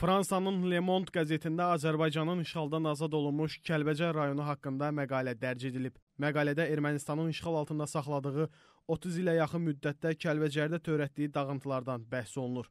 Fransanın Le Monde qəzetində Azərbaycanın işğaldan azad olunmuş Kəlbəcər rayonu haqqında məqalə dərc edilib. Məqalədə Ermənistanın işğal altında saxladığı 30 ilə yaxın müddətdə Kəlbəcərdə törətdiyi dağıntılardan bəhs olunur.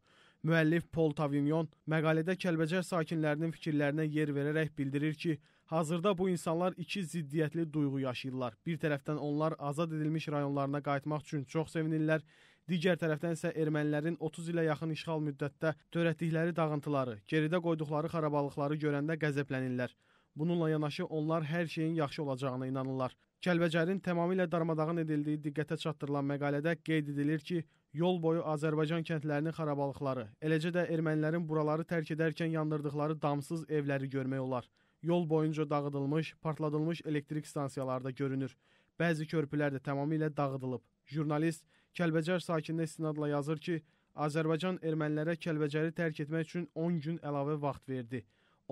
Müəllif Pol Tavignon məqalədə Kəlbəcər sakinlərinin fikirlərinə yer verərək bildirir ki, hazırda bu insanlar iki ziddiyyətli duyğu yaşayırlar. Bir tərəfdən onlar azad edilmiş rayonlarına qayıtmaq üçün çox sevinirlər, Digər tərəfdən isə ermənilərin 30 ilə yaxın işğal müddətdə törətdikləri dağıntıları, geridə qoyduqları xarabalıqları görəndə qəzəblənirlər. Bununla yanaşı onlar hər şeyin yaxşı olacağına inanırlar. Kəlbəcərin tamamilə darmadağın edildiyi diqqətə çatdırılan məqalədə qeyd edilir ki, yol boyu Azərbaycan kəndlərinin xarabalıqları, eləcə də ermənilərin buraları tərk edərkən yandırdıqları damsız evləri görmək olar. Yol boyunca dağıdılmış, partladılmış elektrik stansiyaları da görünür. Bəzi körpülər də tamamilə dağıdılıb. Jurnalist Kəlbəcər sakinə istinadla yazır ki, Azərbaycan ermənilərə Kəlbəcəri tərk etmək üçün 10 gün əlavə vaxt verdi.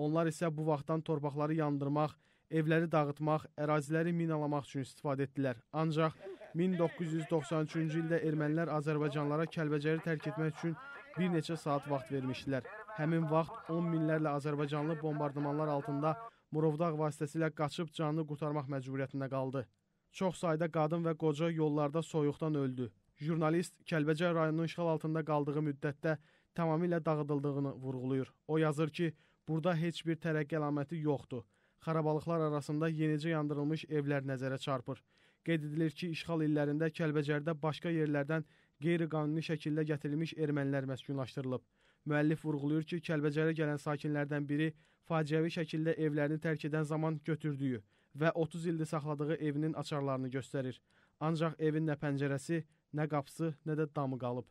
Onlar isə bu vaxtdan torpaqları yandırmaq, evləri dağıtmaq, əraziləri minalamaq üçün istifadə etdilər. Ancaq 1993-cü ildə ermənilər Azərbaycanlara Kəlbəcəri tərk etmək üçün bir neçə saat vaxt vermişdilər. Həmin vaxt 10 minlərlə azərbaycanlı bombardımanlar altında Murovdağ vasitəsilə qaçıb canını qurtarmaq məcburiyyətində qaldı. Çox sayda qadın və qoca yollarda soyuqdan öldü. Jurnalist Kəlbəcər rayonunun işğal altında qaldığı müddətdə tamamilə dağıdıldığını vurğulayır. O yazır ki, burada heç bir tərəqqi əlaməti yoxdur. Xarabalıqlar arasında yenicə yandırılmış evlər nəzərə çarpır. Qeyd edilir ki, işğal illərində Kəlbəcərdə başqa yerlərdən qeyri-qanuni şəkildə gətirilmiş ermənilər məskunlaşdırılıb. Müəllif vurğulayır ki, Kəlbəcərə gələn sakinlərdən biri faciəvi şəkildə evlərini tərk edən zaman götürdüyü və 30 ildir saxladığı evinin açarlarını göstərir. Ancaq evin nə pəncərəsi, nə qapısı, nə də damı qalıb.